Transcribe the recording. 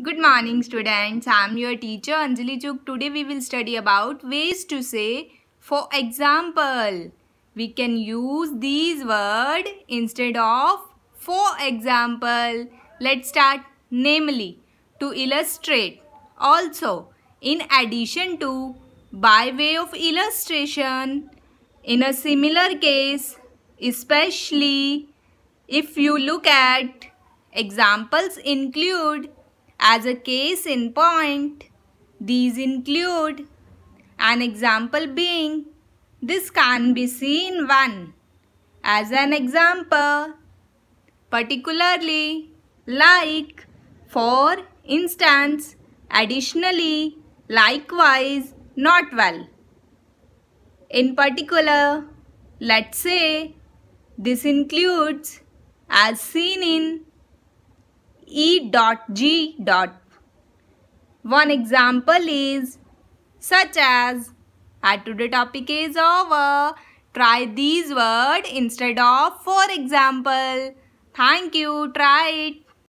Good morning students, I am your teacher Anjali Chuk. Today we will study about ways to say for example. We can use these words instead of for example. Let's start namely to illustrate. Also in addition to by way of illustration in a similar case especially if you look at examples include as a case in point, these include an example being this can be seen one. As an example, particularly, like, for instance, additionally, likewise, not well. In particular, let's say this includes as seen in E dot G dot. One example is such as our today topic is over. Try these words instead of for example. Thank you. Try it.